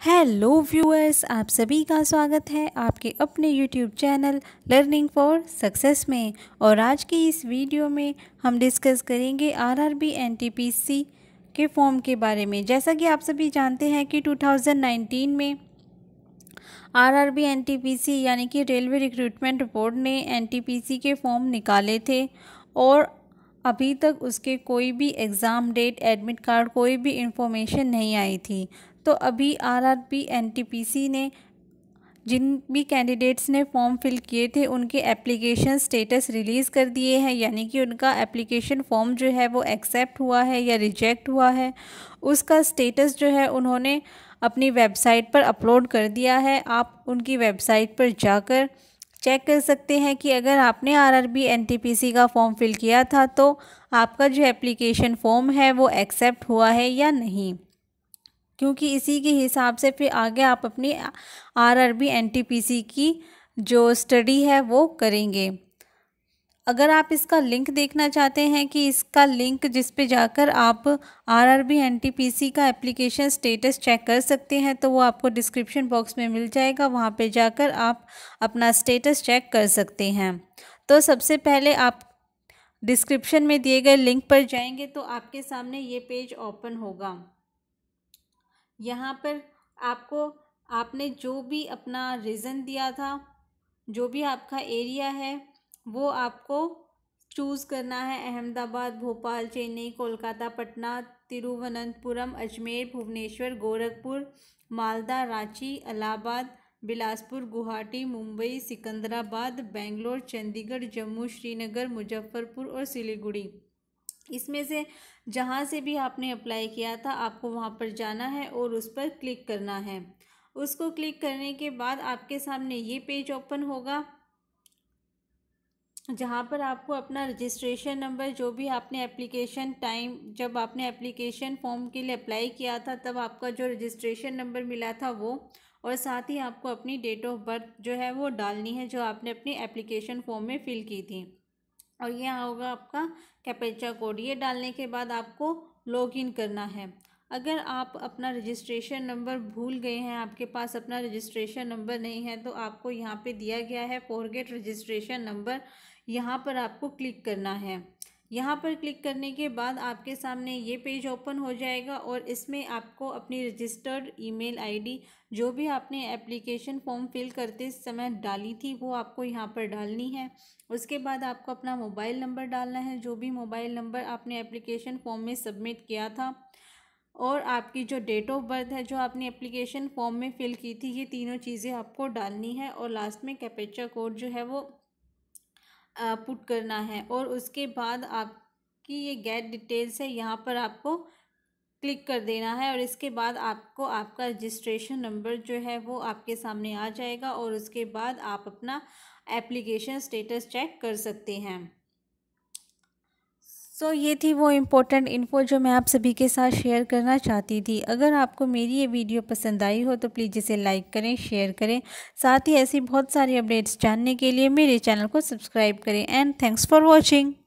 hello viewers आप सभी का स्वागत है आपके अपने YouTube channel learning for success में और आज की इस वीडियो में हम डिस्कस करेंगे आरआरबी एनटीपीसी के फॉर्म के बारे में जैसा कि आप सभी जानते हैं कि 2019 में आरआरबी एनटीपीसी यानी कि रेलवे रिक्रूटमेंट बोर्ड ने एनटीपीसी के फॉर्म निकाले थे और अभी तक उसके कोई भी एग्ज़ाम डेट एडमिट कार्ड कोई भी इंफॉर्मेशन नहीं आई थी तो अभी आरआरपी एनटीपीसी ने जिन भी कैंडिडेट्स ने फॉर्म फिल किए थे उनके एप्लीकेशन स्टेटस रिलीज़ कर दिए हैं यानी कि उनका एप्लीकेशन फॉर्म जो है वो एक्सेप्ट हुआ है या रिजेक्ट हुआ है उसका स्टेटस जो है उन्होंने अपनी वेबसाइट पर अपलोड कर दिया है आप उनकी वेबसाइट पर जाकर चेक कर सकते हैं कि अगर आपने आरआरबी एनटीपीसी का फॉर्म फिल किया था तो आपका जो एप्लीकेशन फॉर्म है वो एक्सेप्ट हुआ है या नहीं क्योंकि इसी के हिसाब से फिर आगे आप अपनी आरआरबी एनटीपीसी की जो स्टडी है वो करेंगे अगर आप इसका लिंक देखना चाहते हैं कि इसका लिंक जिस पे जाकर आप आरआरबी एनटीपीसी का एप्लीकेशन स्टेटस चेक कर सकते हैं तो वो आपको डिस्क्रिप्शन बॉक्स में मिल जाएगा वहाँ पे जाकर आप अपना स्टेटस चेक कर सकते हैं तो सबसे पहले आप डिस्क्रिप्शन में दिए गए लिंक पर जाएंगे तो आपके सामने ये पेज ओपन होगा यहाँ पर आपको आपने जो भी अपना रीज़न दिया था जो भी आपका एरिया है वो आपको चूज़ करना है अहमदाबाद भोपाल चेन्नई कोलकाता पटना तिरुवनंतपुरम अजमेर भुवनेश्वर गोरखपुर मालदा रांची अलाहाबाद बिलासपुर गुवाहाटी मुंबई सिकंदराबाद बेंगलोर चंडीगढ़ जम्मू श्रीनगर मुजफ्फरपुर और सिलीगुड़ी इसमें से जहाँ से भी आपने अप्लाई किया था आपको वहाँ पर जाना है और उस पर क्लिक करना है उसको क्लिक करने के बाद आपके सामने ये पेज ओपन होगा जहाँ पर आपको अपना रजिस्ट्रेशन नंबर जो भी आपने एप्लीकेशन टाइम जब आपने एप्लीकेशन फॉर्म के लिए अप्लाई किया था तब आपका जो रजिस्ट्रेशन नंबर मिला था वो और साथ ही आपको अपनी डेट ऑफ बर्थ जो है वो डालनी है जो आपने अपनी एप्लीकेशन फॉर्म में फ़िल की थी और यह होगा आपका कैपेचा कोड ये डालने के बाद आपको लॉगिन करना है अगर आप अपना रजिस्ट्रेशन नंबर भूल गए हैं आपके पास अपना रजिस्ट्रेशन नंबर नहीं है तो आपको यहाँ पे दिया गया है फॉरगेट रजिस्ट्रेशन नंबर यहाँ पर आपको क्लिक करना है यहाँ पर क्लिक करने के बाद आपके सामने ये पेज ओपन हो जाएगा और इसमें आपको अपनी रजिस्टर्ड ईमेल आईडी जो भी आपने एप्लीकेशन फॉर्म फिल करते समय डाली थी वो आपको यहाँ पर डालनी है उसके बाद आपको अपना मोबाइल नंबर डालना है जो भी मोबाइल नंबर आपने एप्लीकेशन फॉर्म में सबमिट किया था और आपकी जो डेट ऑफ बर्थ है जो आपने एप्लीकेशन फॉर्म में फ़िल की थी ये तीनों चीज़ें आपको डालनी है और लास्ट में कैपेचा कोड जो है वो पुट करना है और उसके बाद आपकी ये गेट डिटेल्स है यहाँ पर आपको क्लिक कर देना है और इसके बाद आपको आपका रजिस्ट्रेशन नंबर जो है वो आपके सामने आ जाएगा और उसके बाद आप अपना एप्लीकेशन स्टेटस चेक कर सकते हैं सो तो so, ये थी वो इम्पोर्टेंट इन्फो जो मैं आप सभी के साथ शेयर करना चाहती थी अगर आपको मेरी ये वीडियो पसंद आई हो तो प्लीज़ इसे लाइक करें शेयर करें साथ ही ऐसी बहुत सारी अपडेट्स जानने के लिए मेरे चैनल को सब्सक्राइब करें एंड थैंक्स फॉर वॉचिंग